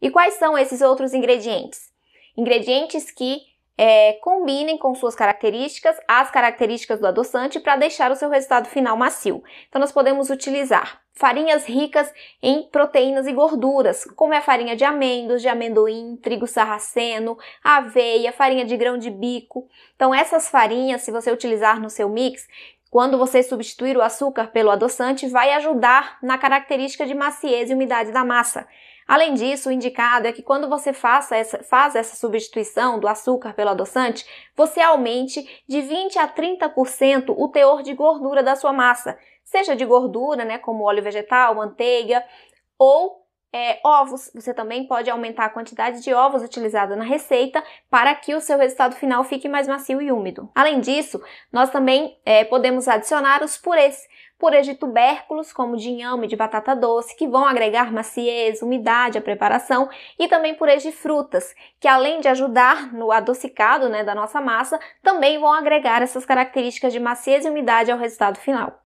E quais são esses outros ingredientes? Ingredientes que é, combinem com suas características as características do adoçante para deixar o seu resultado final macio. Então, nós podemos utilizar farinhas ricas em proteínas e gorduras, como é a farinha de amêndoas, de amendoim, trigo sarraceno, aveia, farinha de grão de bico. Então, essas farinhas, se você utilizar no seu mix, quando você substituir o açúcar pelo adoçante, vai ajudar na característica de maciez e umidade da massa. Além disso, o indicado é que quando você faça essa, faz essa substituição do açúcar pelo adoçante, você aumente de 20 a 30% o teor de gordura da sua massa, seja de gordura, né, como óleo vegetal, manteiga, ou é, ovos. Você também pode aumentar a quantidade de ovos utilizada na receita para que o seu resultado final fique mais macio e úmido. Além disso, nós também é, podemos adicionar os purês. Purês de tubérculos, como de inhame de batata doce, que vão agregar maciez, umidade à preparação, e também purês de frutas, que além de ajudar no adocicado né, da nossa massa, também vão agregar essas características de maciez e umidade ao resultado final.